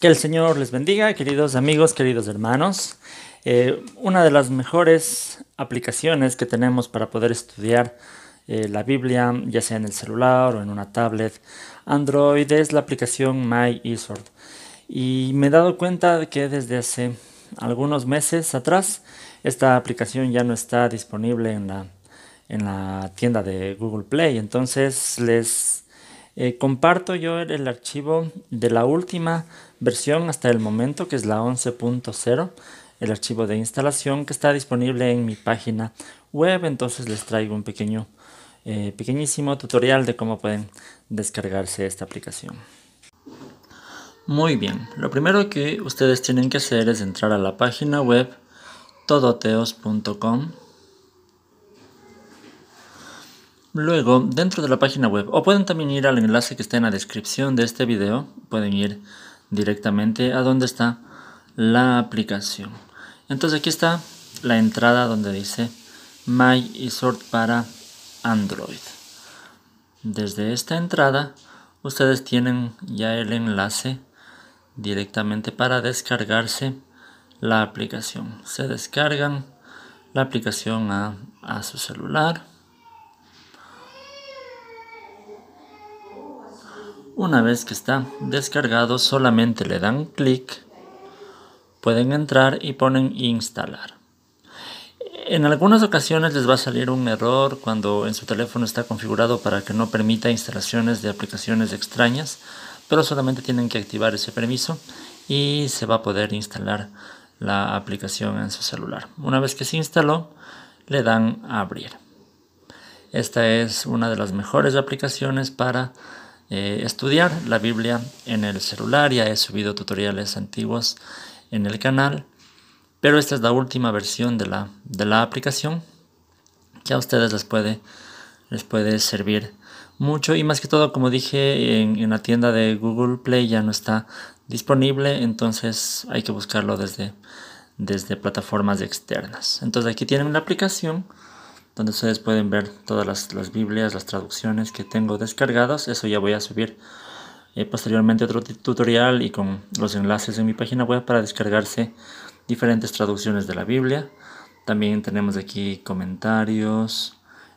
Que el Señor les bendiga, queridos amigos, queridos hermanos. Eh, una de las mejores aplicaciones que tenemos para poder estudiar eh, la Biblia, ya sea en el celular o en una tablet Android, es la aplicación My Y me he dado cuenta de que desde hace algunos meses atrás esta aplicación ya no está disponible en la, en la tienda de Google Play. Entonces les eh, comparto yo el archivo de la última versión hasta el momento, que es la 11.0, el archivo de instalación que está disponible en mi página web. Entonces les traigo un pequeño, eh, pequeñísimo tutorial de cómo pueden descargarse esta aplicación. Muy bien, lo primero que ustedes tienen que hacer es entrar a la página web todoteos.com. Luego, dentro de la página web, o pueden también ir al enlace que está en la descripción de este video, pueden ir directamente a donde está la aplicación. Entonces aquí está la entrada donde dice My eSort para Android. Desde esta entrada ustedes tienen ya el enlace directamente para descargarse la aplicación. Se descargan la aplicación a, a su celular. Una vez que está descargado solamente le dan clic, pueden entrar y ponen instalar. En algunas ocasiones les va a salir un error cuando en su teléfono está configurado para que no permita instalaciones de aplicaciones extrañas, pero solamente tienen que activar ese permiso y se va a poder instalar la aplicación en su celular. Una vez que se instaló, le dan a abrir. Esta es una de las mejores aplicaciones para eh, estudiar la Biblia en el celular. Ya he subido tutoriales antiguos en el canal. Pero esta es la última versión de la, de la aplicación que a ustedes les puede, les puede servir mucho. Y más que todo, como dije, en, en la tienda de Google Play ya no está disponible. Entonces hay que buscarlo desde, desde plataformas externas. Entonces aquí tienen la aplicación donde ustedes pueden ver todas las, Biblias, las traducciones que tengo descargadas. Eso ya voy a subir eh, posteriormente otro tutorial y con los enlaces en mi página web para descargarse diferentes traducciones de la Biblia. También tenemos aquí comentarios.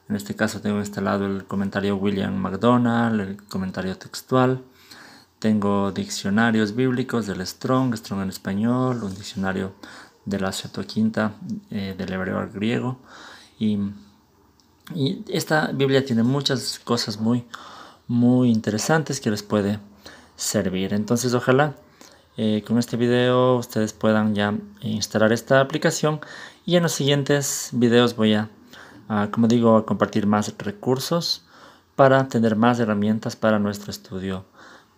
En este caso tengo instalado el comentario William McDonald, el comentario textual. Tengo diccionarios bíblicos del Strong, Strong en español, un diccionario de la Septuaginta, eh, del hebreo al griego y y esta Biblia tiene muchas cosas muy, muy interesantes que les puede servir. Entonces ojalá eh, con este video ustedes puedan ya instalar esta aplicación y en los siguientes videos voy a, como digo, a compartir más recursos para tener más herramientas para nuestro estudio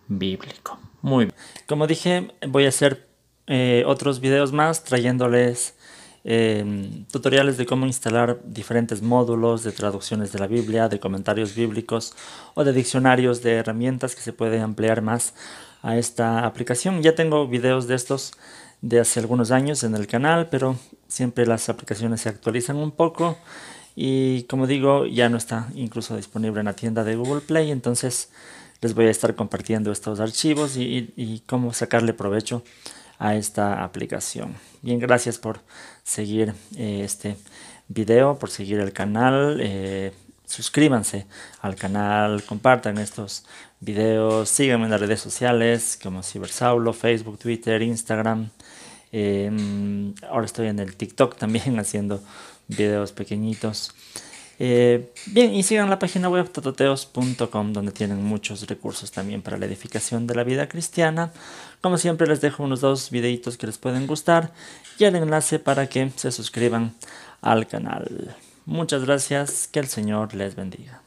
bíblico. Muy bien. Como dije, voy a hacer eh, otros videos más trayéndoles Em, tutoriales de cómo instalar diferentes módulos de traducciones de la Biblia, de comentarios bíblicos o de diccionarios de herramientas que se puede ampliar más a esta aplicación. Ya tengo videos de estos de hace algunos años en el canal, pero siempre las aplicaciones se actualizan un poco y como digo ya no está incluso disponible en la tienda de Google Play, entonces les voy a estar compartiendo estos archivos y cómo sacarle provecho a esta aplicación. Bien, gracias por seguir eh, este video, por seguir el canal. Eh, suscríbanse al canal, compartan estos videos, síganme en las redes sociales como Cibersaulo, Facebook, Twitter, Instagram. Em, ahora estoy en el TikTok también haciendo videos pequeñitos. Eh, bien, y sigan la página web tatoteos.com donde tienen muchos recursos también para la edificación de la vida cristiana. Como siempre les dejo unos dos videitos que les pueden gustar y el enlace para que se suscriban al canal. Muchas gracias, que el Señor les bendiga.